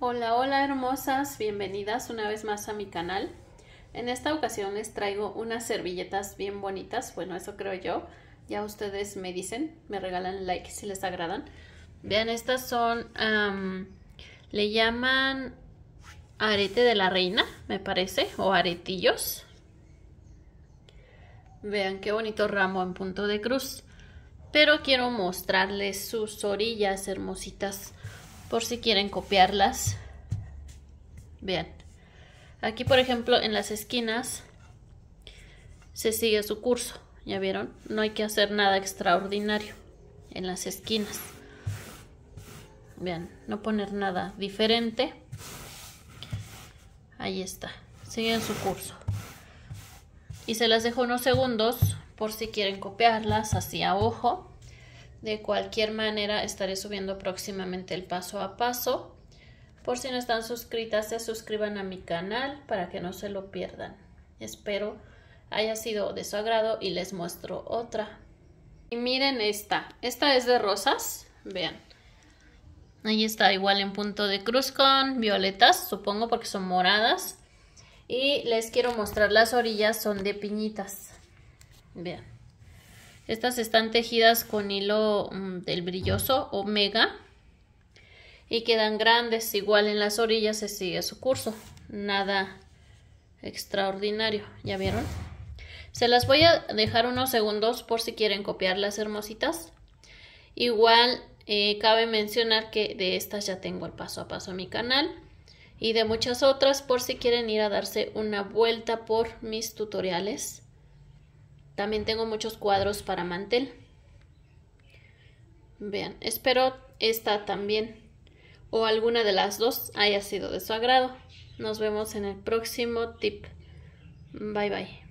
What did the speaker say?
Hola, hola hermosas, bienvenidas una vez más a mi canal. En esta ocasión les traigo unas servilletas bien bonitas, bueno eso creo yo, ya ustedes me dicen, me regalan like si les agradan. Vean, estas son, le llaman arete de la reina, me parece, o aretillos. Vean qué bonito ramo en punto de cruz. Pero quiero mostrarles sus orillas hermositas por si quieren copiarlas. Bien, aquí por ejemplo en las esquinas se sigue su curso, ¿ya vieron? No hay que hacer nada extraordinario en las esquinas. Vean, no poner nada diferente. Ahí está, siguen su curso. Y se las dejo unos segundos por si quieren copiarlas así a ojo. De cualquier manera, estaré subiendo próximamente el paso a paso. Por si no están suscritas, se suscriban a mi canal para que no se lo pierdan. Espero haya sido de su agrado y les muestro otra. Y miren esta. Esta es de rosas. Vean. Ahí está igual en punto de cruz con violetas, supongo porque son moradas. Y les quiero mostrar las orillas son de piñitas. Vean. Estas están tejidas con hilo mm, del brilloso omega y quedan grandes, igual en las orillas se sigue su curso, nada extraordinario, ¿ya vieron? Se las voy a dejar unos segundos por si quieren copiar las hermositas. Igual eh, cabe mencionar que de estas ya tengo el paso a paso a mi canal y de muchas otras por si quieren ir a darse una vuelta por mis tutoriales. También tengo muchos cuadros para mantel. Vean, espero esta también o alguna de las dos haya sido de su agrado. Nos vemos en el próximo tip. Bye bye.